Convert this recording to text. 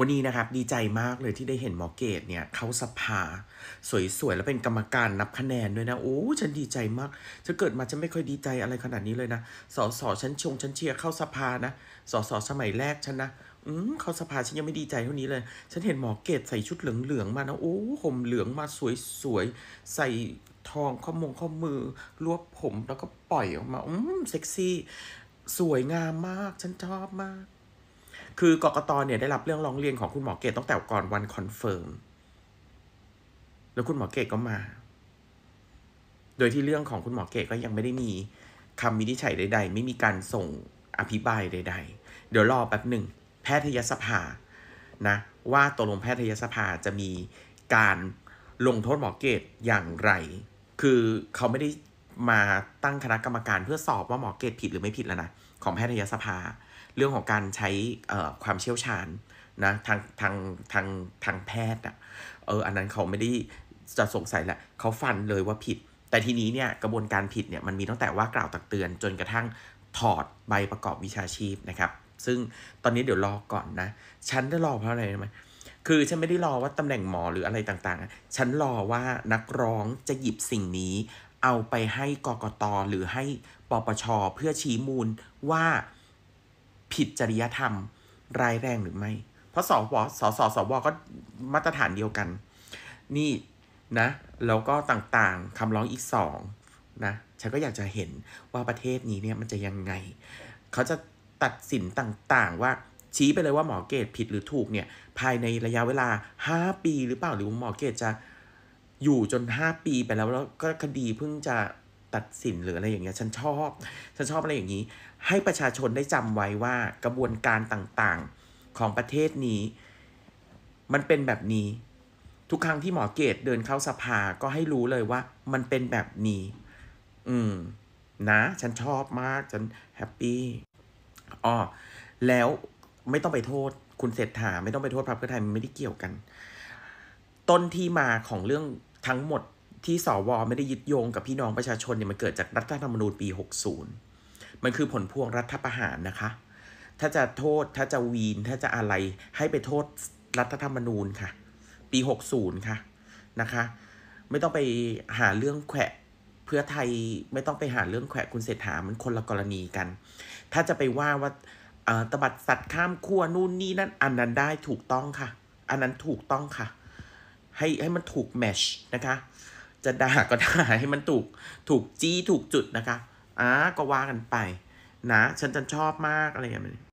วันนี้นะครับดีใจมากเลยที่ได้เห็นหมอเกตเนี่ยเขาสภาสวยๆแล้วเป็นกรรมการนับคะแนนด้วยนะโอ้ฉันดีใจมากฉันเกิดมาฉันไม่ค่อยดีใจอะไรขนาดนี้เลยนะสอสอฉันชงฉันเชียร์เข้าสภานะสอสอสมัยแรกฉันนะอืมเขาสภาฉันยังไม่ดีใจเท่านี้เลย ฉันเห็นหมอเกตใส่ชุดเหลืองๆมานะโอ้ห่มเหลืองมาสวยๆใส่ทองข้อมงข้อมือ รวบผมแล้วก็ปล่อยออกมาอืมเซ็กซี่ สวยงามมากฉันชอบมากคือกกตเนี่ยได้รับเรื่องร้องเรียนของคุณหมอเกตตั้งแต่ก่อนวันคอนเฟิร์มแล้วคุณหมอเกตก็มา โดยที่เรื่องของคุณหมอเกตก็ยังไม่ได้มีคำวินิจฉัยใด ๆ ไม่มีการส่งอภิบายใด ๆ เดี๋ยวรอแป๊บหนึ่งแพทยสภานะว่าตกลงแพทยสภาจะมีการลงโทษหมอเกตอย่างไร คือเขาไม่ได้มาตั้งคณะกรรมการเพื่อสอบว่าหมอเกตผิดหรือไม่ผิดแล้วนะของแพทยสภา เรื่องของการใช้ความเชี่ยวชาญนะทางทางทางทางแพทย์อ่ะเอออันนั้นเขาไม่ได้จะสงสัยแหละเขาฟันเลยว่าผิด แต่ทีนี้เนี่ยกระบวนการผิดเนี่ยมันมีตั้งแต่ว่ากล่าวตักเตือน จนกระทั่งถอดใบประกอบวิชาชีพนะครับ ซึ่งตอนนี้เดี๋ยวรอก่อนนะ ฉันได้รอเพราะอะไร้ไหมคือฉันไม่ได้รอว่าตำแหน่งหมอหรืออะไรต่างๆฉันรอว่านักร้องจะหยิบสิ่งนี้เอาไปให้กกตหรือให้ปปชเพื่อชี้มูลว่าผิดจริยธรรมร้ายแรงหรือไม่ เพราะสวสสสวก็มาตรฐานเดียวกัน นี่ นะ แล้วก็ต่างๆคำร้องอีกสองนะฉันก็อยากจะเห็นว่าประเทศนี้เนี่ย มันจะยังไง เขาจะตัดสินต่างๆ ว่าชี้ไปเลยว่าหมอเกตผิดหรือถูกเนี่ย ภายในระยะเวลา 5 ปี หรือเปล่าหรือหมอเกตจะอยู่จนห้าปีไปแล้ว แล้วก็คดีเพิ่งจะตัดสินหรืออะไรอย่างเงี้ยฉันชอบ ฉันชอบอะไรอย่างนี้ ให้ประชาชนได้จำไว้ว่ากระบวนการต่าง ๆของประเทศนี้ มันเป็นแบบนี้ ทุกครั้งที่หมอเกตเดินเข้าสภา ก็ให้รู้เลยว่ามันเป็นแบบนี้ อืม นะ ฉันชอบมากฉันแฮปปี้อ๋อแล้วไม่ต้องไปโทษคุณเศรษฐา ไม่ต้องไปโทษพรรคเพื่อไทยมันไม่ได้เกี่ยวกันต้นที่มาของเรื่องทั้งหมดที่สวไม่ได้ยึดโยงกับพี่น้องประชาชนเนี่ยมันเกิดจากรัฐธรรมนูญปี 60 มันคือผลพวงรัฐประหารนะคะ ถ้าจะโทษถ้าจะวีนถ้าจะอะไรให้ไปโทษรัฐธรรมนูญค่ะ ปี 60 ค่ะนะคะ ไม่ต้องไปหาเรื่องแขวะเพื่อไทย ไม่ต้องไปหาเรื่องแขวะคุณเศรษฐามันคนละกรณีกัน ถ้าจะไปว่าว่าตบัดสัตว์ข้ามขั้วนู่นนี่นั่นอันนั้นได้ถูกต้องค่ะ อันนั้นถูกต้องค่ะให้ให้มันถูกแมชนะคะ จะด่าก็ด่าให้มันถูก ถูกจี้ถูกจุดนะคะอ่าก็ว่ากันไป นะ ฉันฉันชอบมากอะไรอย่างเงี้ย